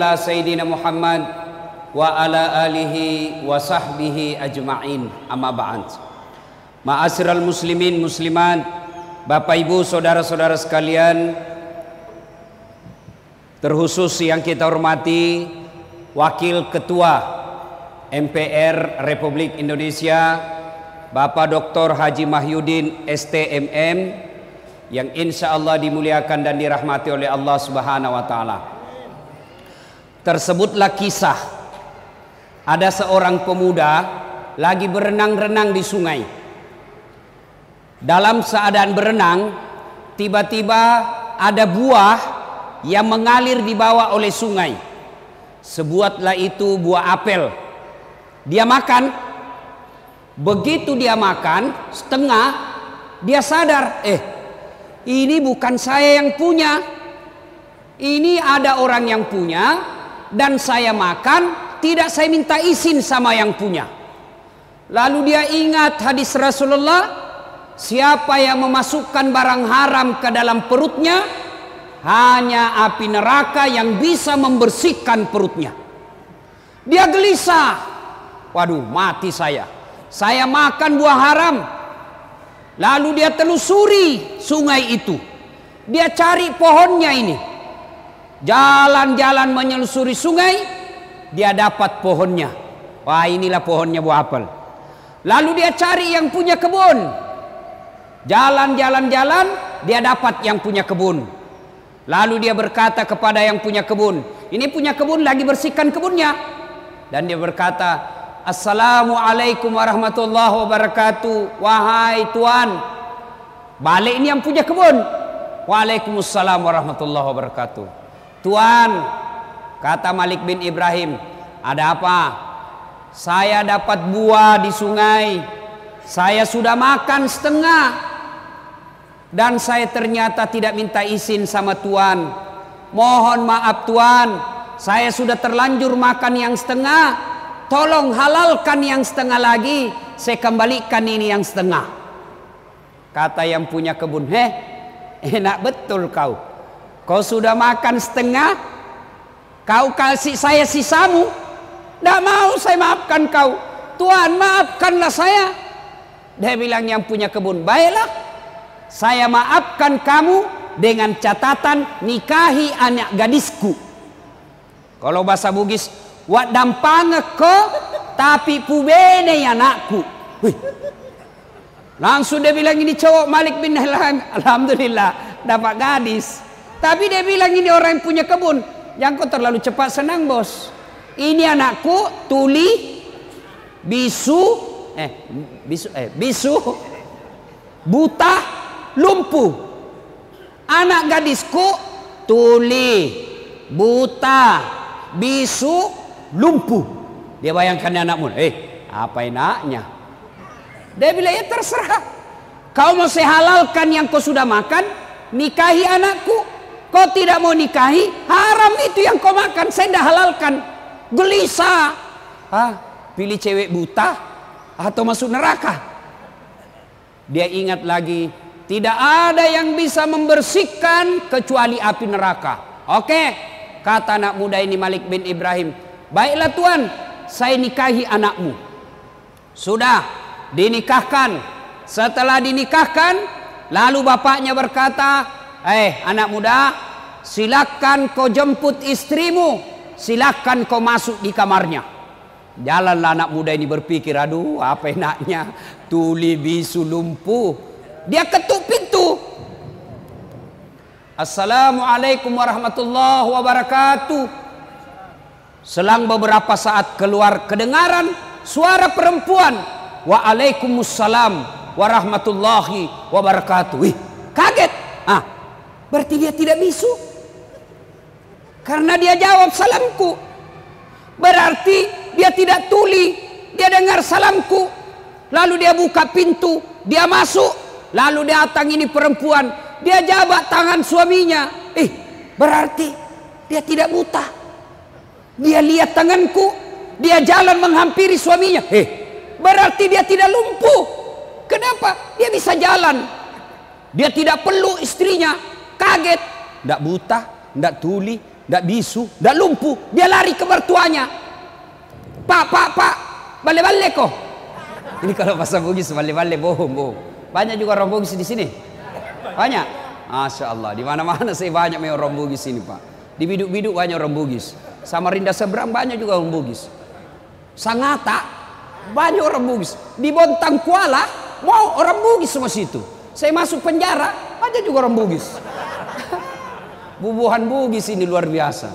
ala sayyidina Muhammad wa ala alihi wa sahbihi ajma'in amma Ma'asir al muslimin muslimat, Bapak Ibu, saudara-saudara sekalian, terkhusus yang kita hormati Wakil Ketua MPR Republik Indonesia Bapak Dr. Haji Mahyudin STMM yang insya Allah dimuliakan dan dirahmati oleh Allah Subhanahu wa Ta'ala. Tersebutlah kisah ada seorang pemuda lagi berenang-renang di sungai. Dalam keadaan berenang, tiba-tiba ada buah yang mengalir dibawa oleh sungai. Sebuatlah itu buah apel. Dia makan. Begitu dia makan, setengah dia sadar, eh, ini bukan saya yang punya. Ini ada orang yang punya, dan saya makan, tidak saya minta izin sama yang punya. Lalu dia ingat hadis Rasulullah, siapa yang memasukkan barang haram ke dalam perutnya, hanya api neraka yang bisa membersihkan perutnya. Dia gelisah. Waduh, mati saya. Saya makan buah haram. Lalu dia telusuri sungai itu. Dia cari pohonnya ini jalan-jalan menyelusuri sungai, dia dapat pohonnya. Wah, inilah pohonnya buah apel. Lalu dia cari yang punya kebun. Jalan-jalan-jalan, dia dapat yang punya kebun. Lalu dia berkata kepada yang punya kebun, "Ini punya kebun lagi bersihkan kebunnya." Dan dia berkata, "Assalamualaikum warahmatullahi wabarakatuh. Wahai tuan, balik ini yang punya kebun." Waalaikumsalam warahmatullahi wabarakatuh. Tuan, kata Malik bin Ibrahim, ada apa? Saya dapat buah di sungai. Saya sudah makan setengah. Dan saya ternyata tidak minta izin sama Tuan. Mohon maaf Tuan, saya sudah terlanjur makan yang setengah. Tolong halalkan yang setengah lagi. Saya kembalikan ini yang setengah. Kata yang punya kebun, "Heh, enak betul kau." Kau sudah makan setengah, kau kasih saya sisamu. Tidak mau saya maafkan kau. Tuhan maafkanlah saya. Dia bilang yang punya kebun, baiklah. Saya maafkan kamu dengan catatan nikahi anak gadisku. Kalau bahasa Bugis, wat dampang ke tapi pubene anakku. Wih. Langsung dia bilang ini cowok Malik bin Helang. Alhamdulillah dapat gadis. Tapi dia bilang ini orang yang punya kebun. Yang kau terlalu cepat senang bos. Ini anakku tuli bisu eh bisu eh bisu buta lumpuh. Anak gadisku tuli buta bisu lumpuh. Dia bayangkan dia anakmu. Eh apa enaknya? Dia bilang ya terserah. Kau mau sehalalkan yang kau sudah makan, nikahi anakku Kau tidak mau nikahi, haram itu yang kau makan, saya tidak halalkan. Gelisah. Hah? pilih cewek buta atau masuk neraka. Dia ingat lagi, tidak ada yang bisa membersihkan kecuali api neraka. Oke, kata anak muda ini Malik bin Ibrahim. Baiklah Tuhan, saya nikahi anakmu. Sudah, dinikahkan. Setelah dinikahkan, lalu bapaknya berkata, Eh, anak muda, silakan kau jemput istrimu, silakan kau masuk di kamarnya. Jalanlah anak muda ini berpikir, aduh apa enaknya, tuli bisu lumpuh. Dia ketuk pintu. Assalamualaikum warahmatullahi wabarakatuh. Selang beberapa saat keluar kedengaran suara perempuan. Waalaikumsalam warahmatullahi wabarakatuh. Wih, kaget. Ah, Berarti dia tidak bisu. Karena dia jawab salamku. Berarti dia tidak tuli. Dia dengar salamku. Lalu dia buka pintu. Dia masuk. Lalu datang ini perempuan. Dia jabat tangan suaminya. Eh, berarti dia tidak buta. Dia lihat tanganku. Dia jalan menghampiri suaminya. Eh, berarti dia tidak lumpuh. Kenapa? Dia bisa jalan. Dia tidak perlu istrinya kaget, tidak buta, tidak tuli, tidak bisu, tidak lumpuh. Dia lari ke mertuanya. Pak, pak, pak, balik-balik kok. Ini kalau pasang Bugis balik-balik bohong, bohong. Banyak juga orang Bugis di sini. Banyak. Masya Allah, di mana-mana saya banyak main orang Bugis ini pak. Di biduk-biduk banyak orang Bugis. Samarinda seberang banyak juga orang Bugis. Sangata banyak orang Bugis. Di Bontang Kuala mau orang Bugis semua situ. Saya masuk penjara banyak juga orang Bugis. Bubuhan bugis ini luar biasa.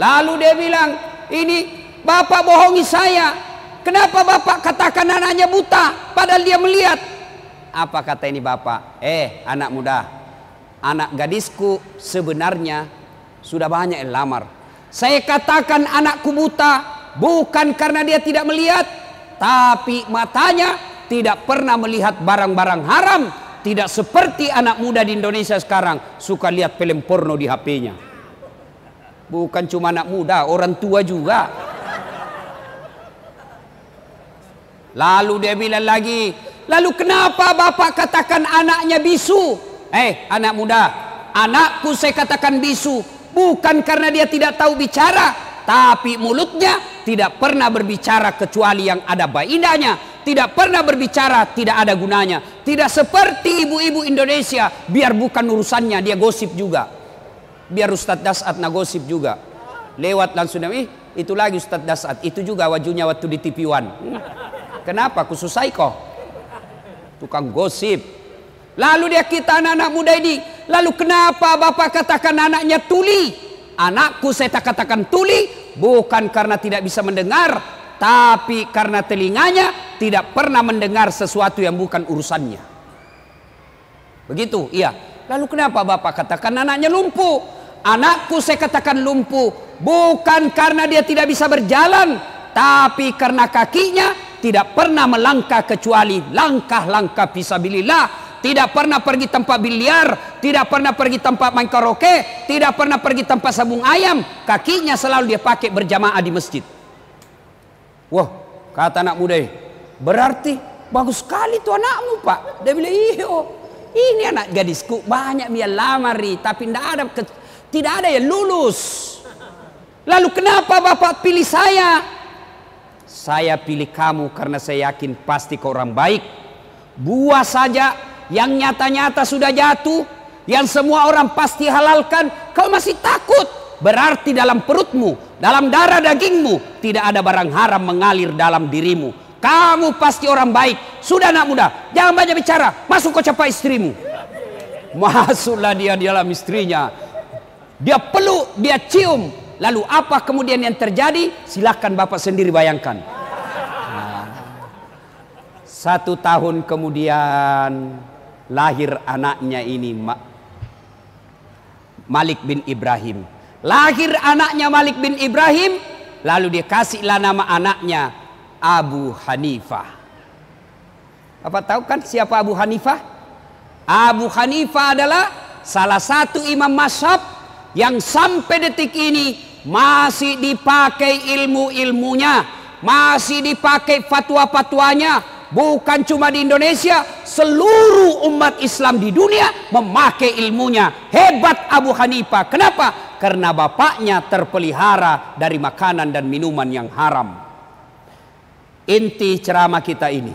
Lalu dia bilang, ini bapak bohongi saya. Kenapa bapak katakan anaknya buta padahal dia melihat? Apa kata ini bapak? Eh anak muda, anak gadisku sebenarnya sudah banyak yang lamar. Saya katakan anakku buta bukan karena dia tidak melihat. Tapi matanya tidak pernah melihat barang-barang haram tidak seperti anak muda di Indonesia sekarang suka lihat film porno di HP-nya. Bukan cuma anak muda, orang tua juga. Lalu dia bilang lagi, lalu kenapa bapak katakan anaknya bisu? Eh, anak muda, anakku saya katakan bisu. Bukan karena dia tidak tahu bicara, tapi mulutnya tidak pernah berbicara kecuali yang ada baidahnya tidak pernah berbicara tidak ada gunanya. Tidak seperti ibu-ibu Indonesia, biar bukan urusannya dia gosip juga. Biar Ustadz Dasat gosip juga. Lewat langsung, ih itu lagi Ustadz Dasat, itu juga wajunya waktu di TV One. Hmm. Kenapa? Khusus Saiko. Tukang gosip. Lalu dia kita anak-anak muda ini. Lalu kenapa bapak katakan anaknya tuli? Anakku saya tak katakan tuli bukan karena tidak bisa mendengar, tapi karena telinganya tidak pernah mendengar sesuatu yang bukan urusannya. Begitu, iya. Lalu kenapa Bapak katakan anaknya lumpuh? Anakku saya katakan lumpuh bukan karena dia tidak bisa berjalan, tapi karena kakinya tidak pernah melangkah kecuali langkah-langkah fisabilillah. Tidak pernah pergi tempat biliar, tidak pernah pergi tempat main karaoke, tidak pernah pergi tempat sabung ayam. Kakinya selalu dia pakai berjamaah di masjid. Wah, kata anak muda berarti bagus sekali tuh anakmu pak. Dia bilang, iyo, oh. ini anak gadisku banyak dia lamar tapi tidak ada tidak ada yang lulus. Lalu kenapa bapak pilih saya? Saya pilih kamu karena saya yakin pasti kau orang baik. Buah saja yang nyata-nyata sudah jatuh, yang semua orang pasti halalkan, kau masih takut. Berarti dalam perutmu, dalam darah dagingmu, tidak ada barang haram mengalir dalam dirimu. Kamu pasti orang baik. Sudah anak muda, jangan banyak bicara. Masuk kau capai istrimu. Masuklah dia di dalam istrinya. Dia peluk, dia cium. Lalu apa kemudian yang terjadi? Silahkan bapak sendiri bayangkan. Nah, satu tahun kemudian lahir anaknya ini Malik bin Ibrahim. Lahir anaknya Malik bin Ibrahim, lalu dia kasihlah nama anaknya Abu Hanifah. Apa tahu kan siapa Abu Hanifah? Abu Hanifah adalah salah satu imam mashab yang sampai detik ini masih dipakai ilmu-ilmunya, masih dipakai fatwa-fatwanya, bukan cuma di Indonesia, seluruh umat Islam di dunia memakai ilmunya. Hebat Abu Hanifah. Kenapa? karena bapaknya terpelihara dari makanan dan minuman yang haram. Inti ceramah kita ini,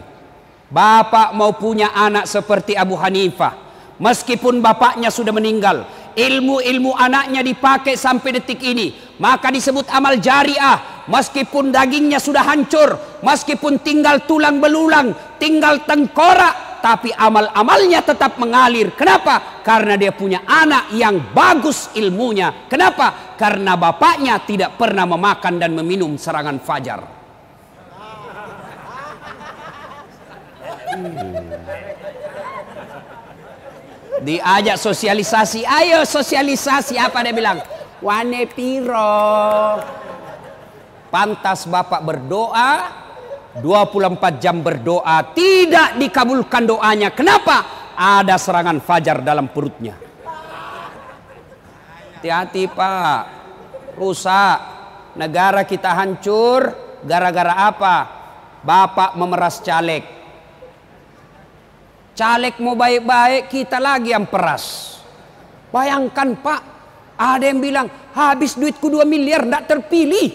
bapak mau punya anak seperti Abu Hanifah, meskipun bapaknya sudah meninggal, ilmu-ilmu anaknya dipakai sampai detik ini, maka disebut amal jariah. Meskipun dagingnya sudah hancur, meskipun tinggal tulang belulang, tinggal tengkorak, tapi amal-amalnya tetap mengalir. Kenapa? Karena dia punya anak yang bagus ilmunya. Kenapa? Karena bapaknya tidak pernah memakan dan meminum serangan fajar. Hmm. Diajak sosialisasi, ayo sosialisasi apa dia bilang? Wane Pantas bapak berdoa, 24 jam berdoa tidak dikabulkan doanya. Kenapa? Ada serangan fajar dalam perutnya. Hati-hati Pak. Rusak. Negara kita hancur gara-gara apa? Bapak memeras caleg. Caleg mau baik-baik kita lagi yang peras. Bayangkan Pak, ada yang bilang habis duitku 2 miliar ndak terpilih.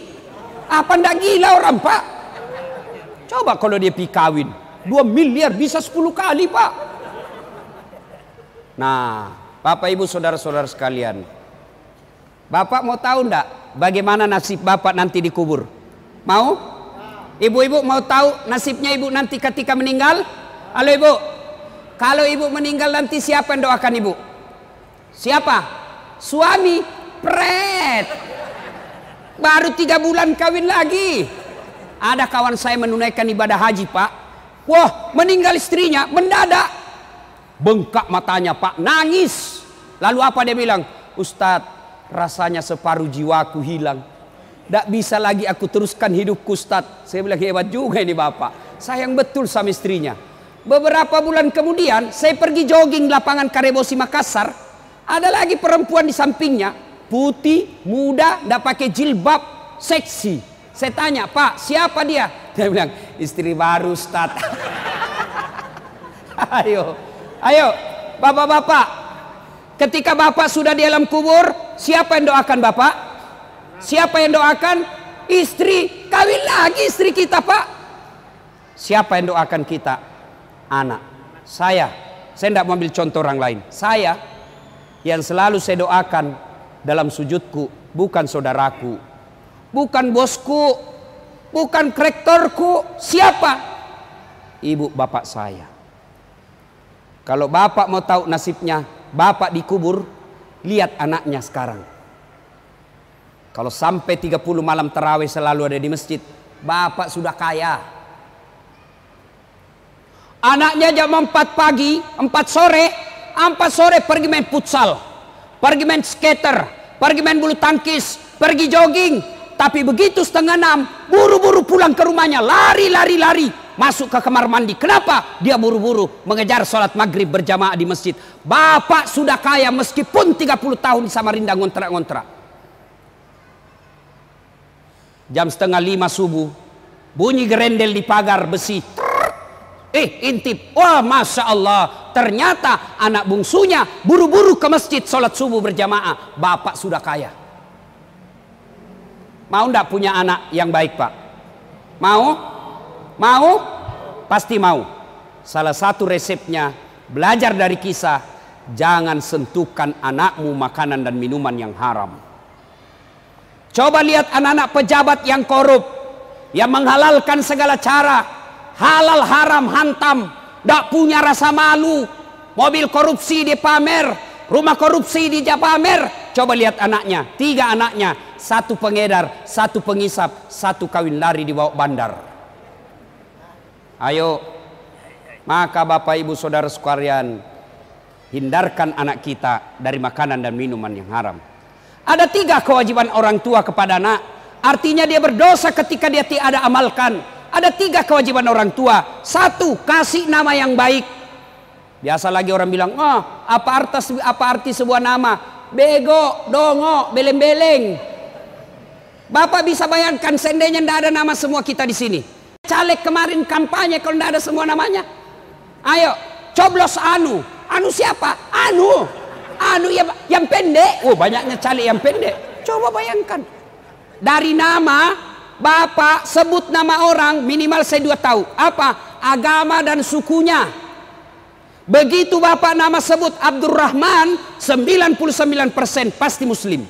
Apa ndak gila orang Pak? Coba kalau dia pi kawin, 2 miliar bisa sepuluh kali, Pak. Nah, Bapak Ibu Saudara-saudara sekalian. Bapak mau tahu enggak bagaimana nasib Bapak nanti dikubur? Mau? Ibu-ibu mau tahu nasibnya Ibu nanti ketika meninggal? Halo Ibu. Kalau Ibu meninggal nanti siapa yang doakan Ibu? Siapa? Suami. Pret. Baru tiga bulan kawin lagi. Ada kawan saya menunaikan ibadah haji, Pak. Wah, meninggal istrinya mendadak. Bengkak matanya, Pak. Nangis. Lalu apa dia bilang? Ustadz, rasanya separuh jiwaku hilang. Tak bisa lagi aku teruskan hidupku, Ustadz. Saya bilang, hebat juga ini Bapak. Sayang betul sama istrinya. Beberapa bulan kemudian, saya pergi jogging lapangan Karebosi Makassar. Ada lagi perempuan di sampingnya. Putih, muda, tidak pakai jilbab, seksi. Saya tanya, Pak, siapa dia? Dia bilang, istri baru, Ustaz. ayo, ayo, bapak-bapak. Ketika bapak sudah di dalam kubur, siapa yang doakan bapak? Siapa yang doakan? Istri, kawin lagi istri kita, Pak. Siapa yang doakan kita? Anak. Saya, saya tidak mau ambil contoh orang lain. Saya, yang selalu saya doakan dalam sujudku, bukan saudaraku, bukan bosku, bukan kreatorku. siapa? Ibu bapak saya. Kalau bapak mau tahu nasibnya, bapak dikubur, lihat anaknya sekarang. Kalau sampai 30 malam terawih selalu ada di masjid, bapak sudah kaya. Anaknya jam 4 pagi, 4 sore, 4 sore pergi main futsal, pergi main skater, pergi main bulu tangkis, pergi jogging, tapi begitu setengah enam, buru-buru pulang ke rumahnya, lari-lari-lari. Masuk ke kamar mandi. Kenapa? Dia buru-buru mengejar sholat maghrib berjamaah di masjid. Bapak sudah kaya meskipun 30 tahun di Samarinda ngontrak-ngontrak. Jam setengah lima subuh, bunyi gerendel di pagar besi. Eh intip, wah Masya Allah Ternyata anak bungsunya buru-buru ke masjid sholat subuh berjamaah Bapak sudah kaya Mau ndak punya anak yang baik, Pak? Mau? Mau? Pasti mau. Salah satu resepnya belajar dari kisah jangan sentuhkan anakmu makanan dan minuman yang haram. Coba lihat anak-anak pejabat yang korup yang menghalalkan segala cara, halal haram hantam, ndak punya rasa malu. Mobil korupsi di pamer, rumah korupsi di pamer. Coba lihat anaknya, tiga anaknya, satu pengedar, satu pengisap, satu kawin lari di bawah bandar. Ayo, maka Bapak Ibu Saudara sekalian, hindarkan anak kita dari makanan dan minuman yang haram. Ada tiga kewajiban orang tua kepada anak. Artinya dia berdosa ketika dia tiada amalkan. Ada tiga kewajiban orang tua. Satu, kasih nama yang baik. Biasa lagi orang bilang, oh, apa artas, apa arti sebuah nama? Bego, dongo, beleng-beleng. Bapak bisa bayangkan seandainya tidak ada nama semua kita di sini. Caleg kemarin kampanye kalau tidak ada semua namanya. Ayo, coblos Anu. Anu siapa? Anu. Anu yang, yang pendek. Oh, banyaknya caleg yang pendek. Coba bayangkan. Dari nama, Bapak sebut nama orang minimal saya dua tahu. Apa? Agama dan sukunya. Begitu Bapak nama sebut Abdurrahman, 99% pasti Muslim.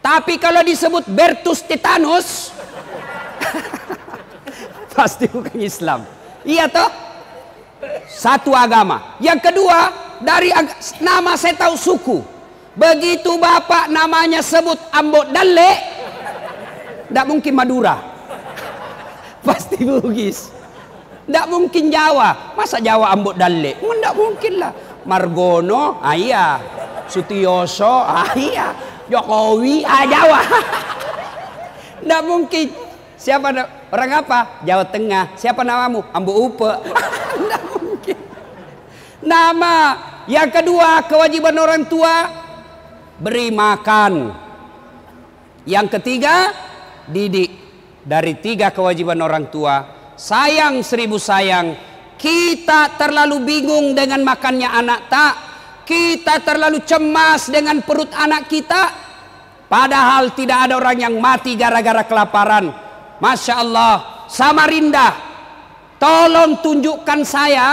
Tapi kalau disebut Bertus Titanus pasti bukan Islam. Iya toh? Satu agama. Yang kedua, dari nama saya tahu suku. Begitu bapak namanya sebut Ambo Dalle, tidak mungkin Madura. Pasti Bugis. Tidak mungkin Jawa. Masa Jawa Ambot Dalle? Tidak mungkin lah. Margono, ah iya. Sutioso, ah iya. Jokowi ah Jawa nggak mungkin siapa orang apa Jawa Tengah siapa namamu Ambu Upe nggak mungkin nama yang kedua kewajiban orang tua beri makan yang ketiga didik dari tiga kewajiban orang tua sayang seribu sayang kita terlalu bingung dengan makannya anak tak kita terlalu cemas dengan perut anak kita padahal tidak ada orang yang mati gara-gara kelaparan Masya Allah Samarinda tolong tunjukkan saya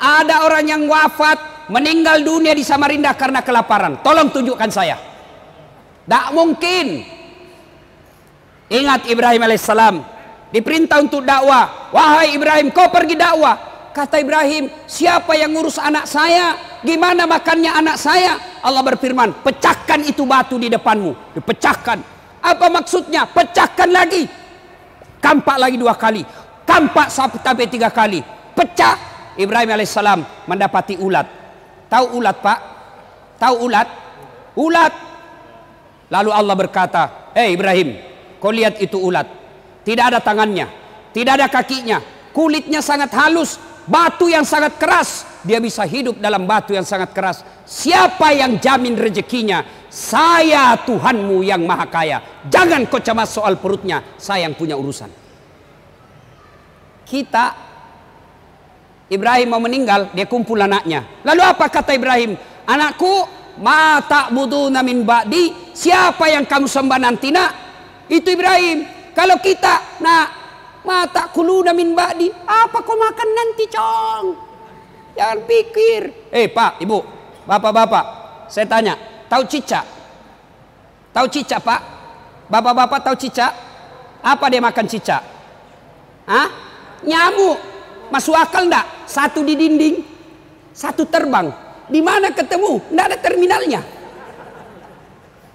ada orang yang wafat meninggal dunia di Samarinda karena kelaparan tolong tunjukkan saya Tak mungkin ingat Ibrahim alaihissalam diperintah untuk dakwah wahai Ibrahim kau pergi dakwah kata Ibrahim siapa yang ngurus anak saya Gimana makannya anak saya? Allah berfirman, pecahkan itu batu di depanmu. Dipecahkan. Apa maksudnya? Pecahkan lagi. Kampak lagi dua kali. Kampak sampai tiga kali. Pecah. Ibrahim alaihissalam mendapati ulat. Tahu ulat pak? Tahu ulat? Ulat. Lalu Allah berkata, Hei Ibrahim, kau lihat itu ulat. Tidak ada tangannya. Tidak ada kakinya. Kulitnya sangat halus. Batu yang sangat keras dia bisa hidup dalam batu yang sangat keras. Siapa yang jamin rezekinya? Saya Tuhanmu yang maha kaya. Jangan kau cemas soal perutnya, saya yang punya urusan. Kita Ibrahim mau meninggal, dia kumpul anaknya. Lalu apa kata Ibrahim? Anakku, mata butuh namin ba'di, siapa yang kamu sembah nanti nak? Itu Ibrahim. Kalau kita, nak mata kulu namin ba'di, apa kau makan nanti, Cong? Jangan pikir. Eh pak, ibu, bapak-bapak, saya tanya, tahu cicak? Tahu cicak pak? Bapak-bapak tahu cicak? Apa dia makan cicak? Hah? Nyamuk. Masuk akal enggak? Satu di dinding, satu terbang. Di mana ketemu? Enggak ada terminalnya.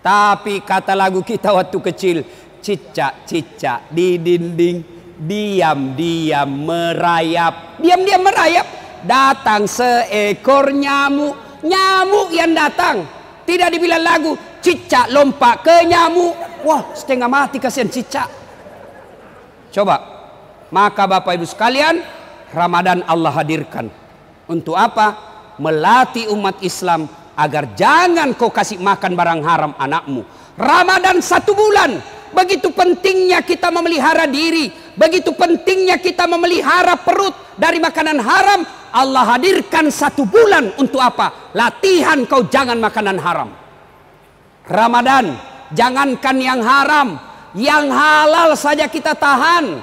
Tapi kata lagu kita waktu kecil, cicak-cicak di dinding, diam-diam merayap. Diam-diam merayap, Datang seekor nyamuk. Nyamuk yang datang. Tidak dibilang lagu. Cicak lompat ke nyamuk. Wah setengah mati kasihan cicak. Coba. Maka Bapak Ibu sekalian. Ramadan Allah hadirkan. Untuk apa? Melatih umat Islam agar jangan kau kasih makan barang haram anakmu. Ramadan satu bulan. Begitu pentingnya kita memelihara diri. Begitu pentingnya kita memelihara perut dari makanan haram Allah hadirkan satu bulan untuk apa? Latihan kau jangan makanan haram. Ramadan, jangankan yang haram, yang halal saja kita tahan.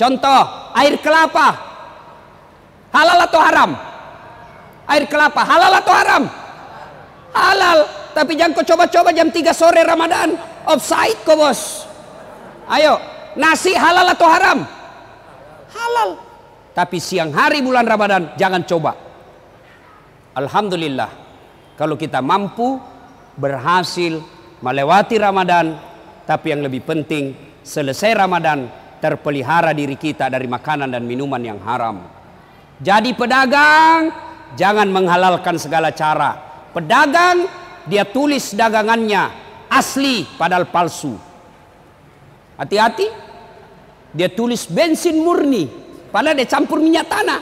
Contoh, air kelapa. Halal atau haram? Air kelapa, halal atau haram? Halal, tapi jangan kau coba-coba jam 3 sore Ramadan. Offside kau bos. Ayo, nasi halal atau haram? Halal. Tapi siang hari bulan Ramadan jangan coba. Alhamdulillah kalau kita mampu berhasil melewati Ramadan tapi yang lebih penting selesai Ramadan terpelihara diri kita dari makanan dan minuman yang haram. Jadi pedagang jangan menghalalkan segala cara. Pedagang dia tulis dagangannya asli padahal palsu. Hati-hati. Dia tulis bensin murni Padahal dia campur minyak tanah.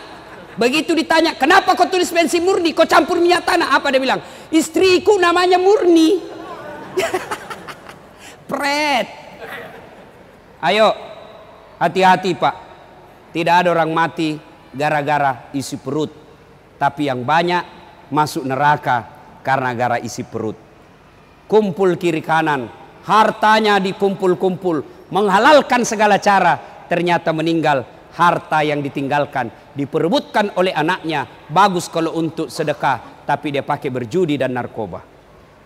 Begitu ditanya, kenapa kau tulis pensi murni? Kau campur minyak tanah? Apa dia bilang? Istriku namanya murni. Pret. Ayo, hati-hati pak. Tidak ada orang mati gara-gara isi perut. Tapi yang banyak masuk neraka karena gara isi perut. Kumpul kiri kanan, hartanya dikumpul-kumpul, menghalalkan segala cara, ternyata meninggal harta yang ditinggalkan diperebutkan oleh anaknya bagus kalau untuk sedekah tapi dia pakai berjudi dan narkoba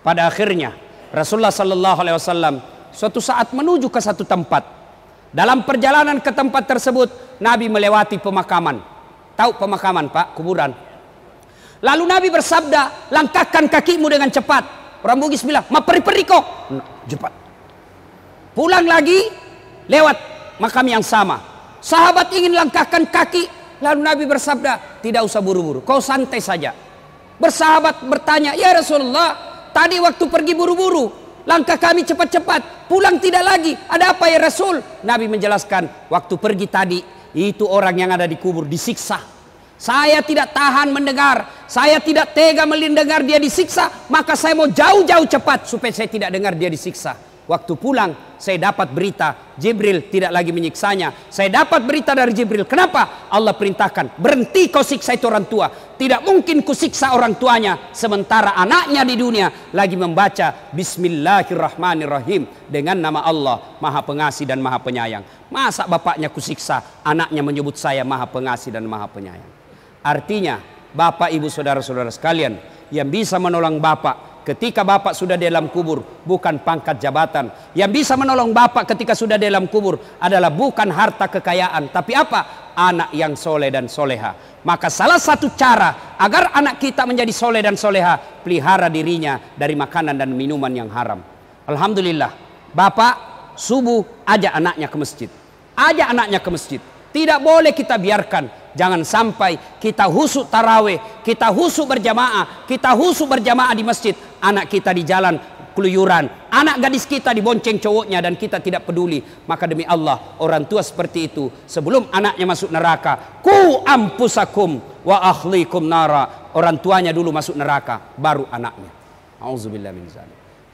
pada akhirnya Rasulullah sallallahu alaihi wasallam suatu saat menuju ke satu tempat dalam perjalanan ke tempat tersebut Nabi melewati pemakaman tahu pemakaman Pak kuburan lalu Nabi bersabda langkahkan kakimu dengan cepat orang Bugis bilang maperi-peri kok cepat pulang lagi lewat makam yang sama Sahabat ingin langkahkan kaki, lalu Nabi bersabda, tidak usah buru-buru, kau santai saja. Bersahabat bertanya, ya Rasulullah, tadi waktu pergi buru-buru, langkah kami cepat-cepat, pulang tidak lagi, ada apa ya Rasul? Nabi menjelaskan, waktu pergi tadi, itu orang yang ada di kubur disiksa. Saya tidak tahan mendengar, saya tidak tega mendengar dia disiksa, maka saya mau jauh-jauh cepat supaya saya tidak dengar dia disiksa. Waktu pulang, saya dapat berita Jibril tidak lagi menyiksanya. Saya dapat berita dari Jibril. Kenapa? Allah perintahkan, berhenti kau siksa itu orang tua. Tidak mungkin kusiksa orang tuanya sementara anaknya di dunia lagi membaca Bismillahirrahmanirrahim dengan nama Allah Maha Pengasih dan Maha Penyayang. Masa bapaknya kusiksa, anaknya menyebut saya Maha Pengasih dan Maha Penyayang. Artinya, Bapak, Ibu, Saudara-saudara sekalian, yang bisa menolong Bapak ketika bapak sudah di dalam kubur bukan pangkat jabatan yang bisa menolong bapak ketika sudah di dalam kubur adalah bukan harta kekayaan tapi apa anak yang soleh dan soleha maka salah satu cara agar anak kita menjadi soleh dan soleha pelihara dirinya dari makanan dan minuman yang haram Alhamdulillah bapak subuh ajak anaknya ke masjid ajak anaknya ke masjid tidak boleh kita biarkan Jangan sampai kita husuk taraweh, kita husuk berjamaah, kita husuk berjamaah di masjid, anak kita di jalan keluyuran, anak gadis kita dibonceng cowoknya dan kita tidak peduli. Maka demi Allah, orang tua seperti itu sebelum anaknya masuk neraka, ku ampusakum wa akhlikum nara. Orang tuanya dulu masuk neraka, baru anaknya. Alhamdulillah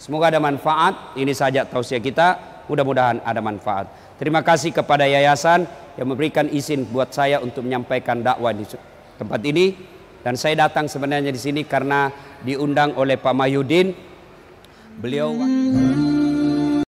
Semoga ada manfaat. Ini saja tausiah kita. Mudah-mudahan ada manfaat. Terima kasih kepada yayasan yang memberikan izin buat saya untuk menyampaikan dakwah di tempat ini. Dan saya datang sebenarnya di sini karena diundang oleh Pak Mayudin. Beliau Hmm.